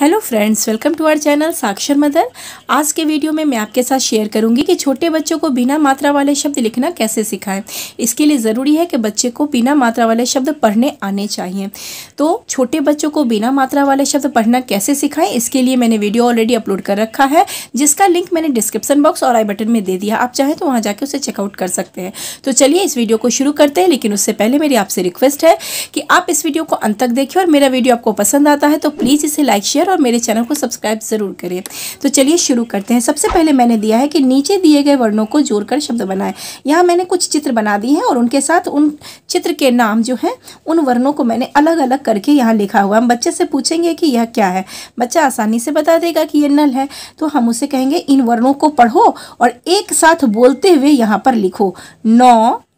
hello friends welcome to our channel Sakshar mother आज के video में मैं आपके साथ शेयर करूंगी कि छोटे बच्चों को बिना मात्रा वाले शब्द लिखना कैसे सिखाएं इसके लिए ज़रूरी है कि बच्चे को बिना मात्रा वाले शब्द पढ़ने आने चाहिए तो छोटे बच्चों को बिना मात्रा वाले शब्द पढ़ना कैसे सिखाएं इसके लिए मैंने वीडियो ऑलरेडी अपलोड कर रखा है जिसका लिंक मैंने डिस्क्रिप्सन बॉक्स और आई बटन में दे दिया आप चाहें तो वहाँ जाकर उसे चेकआउट कर सकते हैं तो चलिए इस वीडियो को शुरू करते हैं लेकिन उससे पहले मेरी आपसे रिक्वेस्ट है कि आप इस वीडियो को अंत तक देखें और मेरा वीडियो आपको पसंद आता है तो प्लीज़ इसे लाइक शेयर और मेरे चैनल को सब्सक्राइब ज़रूर करें तो चलिए शुरू करते हैं सबसे पहले मैंने दिया है कि नीचे दिए गए वर्णों को जोड़कर शब्द बनाएं यहाँ मैंने कुछ चित्र बना दिए हैं और उनके साथ उन चित्र के नाम जो हैं उन वर्णों को मैंने अलग अलग करके यहाँ लिखा हुआ हम बच्चे से पूछेंगे कि यह क्या है बच्चा आसानी से बता देगा कि ये नल है तो हम उसे कहेंगे इन वर्णों को पढ़ो और एक साथ बोलते हुए यहाँ पर लिखो नौ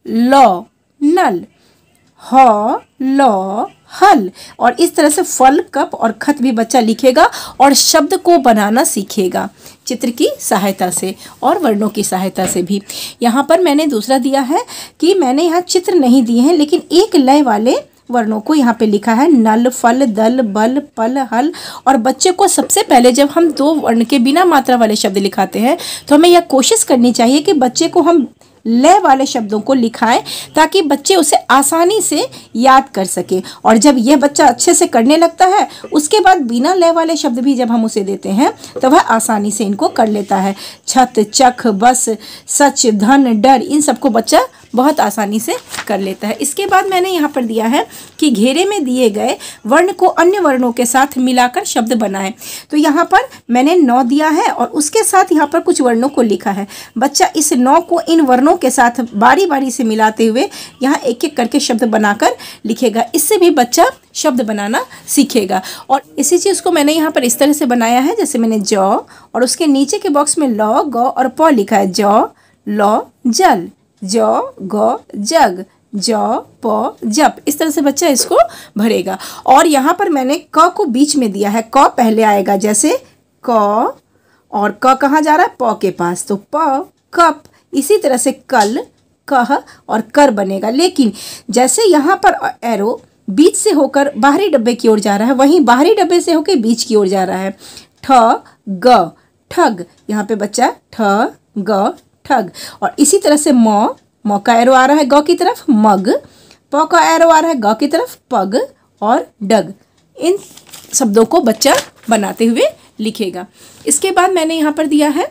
लौ नल हौ लौ हल और इस तरह से फल कप और खत भी बच्चा लिखेगा और शब्द को बनाना सीखेगा चित्र की सहायता से और वर्णों की सहायता से भी यहाँ पर मैंने दूसरा दिया है कि मैंने यहाँ चित्र नहीं दिए हैं लेकिन एक लय वाले वर्णों को यहाँ पे लिखा है नल फल दल बल पल हल और बच्चे को सबसे पहले जब हम दो वर्ण के बिना मात्रा वाले शब्द लिखाते हैं तो हमें यह कोशिश करनी चाहिए कि बच्चे को हम ले वाले शब्दों को लिखाएं ताकि बच्चे उसे आसानी से याद कर सके और जब यह बच्चा अच्छे से करने लगता है उसके बाद बिना लय वाले शब्द भी जब हम उसे देते हैं तो वह आसानी से इनको कर लेता है छत चख बस सच धन डर इन सबको बच्चा बहुत आसानी से कर लेता है इसके बाद मैंने यहाँ पर दिया है कि घेरे में दिए गए वर्ण को अन्य वर्णों के साथ मिलाकर शब्द बनाएं तो यहाँ पर मैंने नौ दिया है और उसके साथ यहाँ पर कुछ वर्णों को लिखा है बच्चा इस नौ को इन वर्णों के साथ बारी बारी से मिलाते हुए यहाँ एक एक करके शब्द बनाकर लिखेगा इससे भी बच्चा शब्द बनाना सीखेगा और इसी चीज़ को मैंने यहाँ पर इस तरह से बनाया है जैसे मैंने जौ और उसके नीचे के बॉक्स में लॉ गौ और पौ लिखा है जौ लॉ जल ज ग जग ज प जप इस तरह से बच्चा इसको भरेगा और यहाँ पर मैंने क को बीच में दिया है क पहले आएगा जैसे क और क कहाँ जा रहा है प के पास तो प कप इसी तरह से कल कह और कर बनेगा लेकिन जैसे यहाँ पर एरो बीच से होकर बाहरी डब्बे की ओर जा रहा है वहीं बाहरी डब्बे से होकर बीच की ओर जा रहा है ठ ग ठग यहाँ पे बच्चा ठ ग ठग और इसी तरह से म मौ का एरो आ रहा है गौ की तरफ मग प का एरो आ रहा है गौ की तरफ पग और डग इन शब्दों को बच्चा बनाते हुए लिखेगा इसके बाद मैंने यहाँ पर दिया है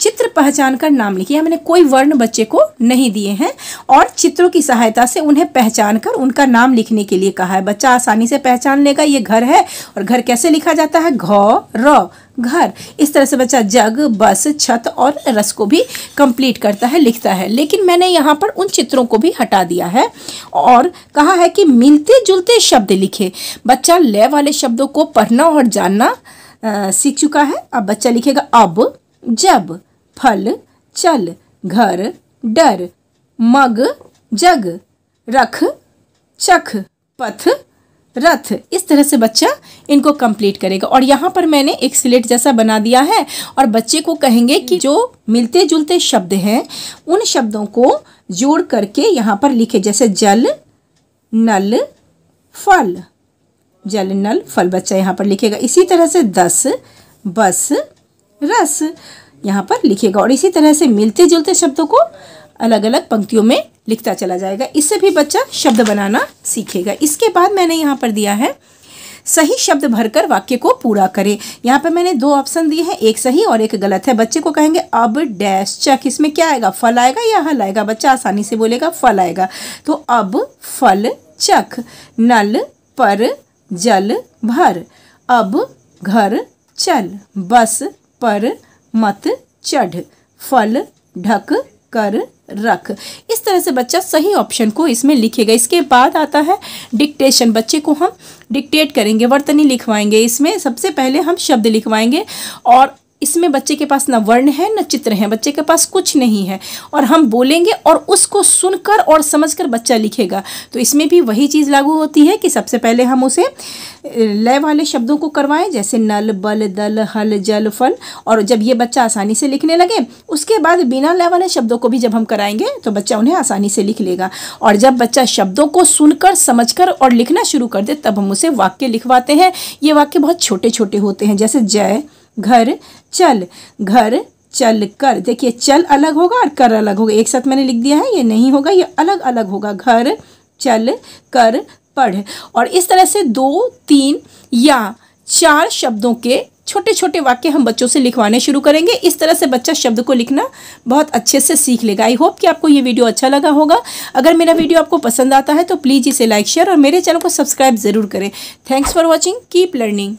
चित्र पहचान कर नाम लिखे मैंने कोई वर्ण बच्चे को नहीं दिए हैं और चित्रों की सहायता से उन्हें पहचान कर उनका नाम लिखने के लिए कहा है बच्चा आसानी से पहचान लेगा ये घर है और घर कैसे लिखा जाता है घ र घर इस तरह से बच्चा जग बस छत और रस को भी कंप्लीट करता है लिखता है लेकिन मैंने यहाँ पर उन चित्रों को भी हटा दिया है और कहा है कि मिलते जुलते शब्द लिखे बच्चा ले वाले शब्दों को पढ़ना और जानना सीख चुका है अब बच्चा लिखेगा अब जब फल चल घर डर मग जग रख चख पथ रथ इस तरह से बच्चा इनको कंप्लीट करेगा और यहाँ पर मैंने एक स्लेट जैसा बना दिया है और बच्चे को कहेंगे कि जो मिलते जुलते शब्द हैं उन शब्दों को जोड़ करके यहाँ पर लिखे जैसे जल नल फल जल नल फल बच्चा यहाँ पर लिखेगा इसी तरह से दस बस रस यहाँ पर लिखेगा और इसी तरह से मिलते जुलते शब्दों को अलग अलग पंक्तियों में लिखता चला जाएगा इससे भी बच्चा शब्द बनाना सीखेगा इसके बाद मैंने यहाँ पर दिया है सही शब्द भरकर वाक्य को पूरा करें यहाँ पर मैंने दो ऑप्शन दिए हैं एक सही और एक गलत है बच्चे को कहेंगे अब डैश चक इसमें क्या आएगा फल आएगा या हल आएगा बच्चा आसानी से बोलेगा फल आएगा तो अब फल चक नल पर जल भर अब घर चल बस पर मत चढ़ फल ढक कर रख इस तरह से बच्चा सही ऑप्शन को इसमें लिखेगा इसके बाद आता है डिक्टेशन बच्चे को हम डिक्टेट करेंगे वर्तनी लिखवाएंगे इसमें सबसे पहले हम शब्द लिखवाएंगे और इसमें बच्चे के पास ना वर्ण है ना चित्र है बच्चे के पास कुछ नहीं है और हम बोलेंगे और उसको सुनकर और समझकर बच्चा लिखेगा तो इसमें भी वही चीज़ लागू होती है कि सबसे पहले हम उसे लय वाले शब्दों को करवाएं जैसे नल बल दल हल जल फल और जब ये बच्चा आसानी से लिखने लगे उसके बाद बिना लय वाले शब्दों को भी जब हम कराएंगे तो बच्चा उन्हें आसानी से लिख लेगा और जब बच्चा शब्दों को सुनकर कर और लिखना शुरू कर दे तब हम उसे वाक्य लिखवाते हैं ये वाक्य बहुत छोटे छोटे होते हैं जैसे जय घर चल घर चल कर देखिए चल अलग होगा और कर अलग होगा एक साथ मैंने लिख दिया है ये नहीं होगा ये अलग अलग होगा घर चल कर पढ़ और इस तरह से दो तीन या चार शब्दों के छोटे छोटे वाक्य हम बच्चों से लिखवाने शुरू करेंगे इस तरह से बच्चा शब्द को लिखना बहुत अच्छे से सीख लेगा आई होप कि आपको ये वीडियो अच्छा लगा होगा अगर मेरा वीडियो आपको पसंद आता है तो प्लीज़ इसे लाइक शेयर और मेरे चैनल को सब्सक्राइब ज़रूर करें thanks for watching keep learning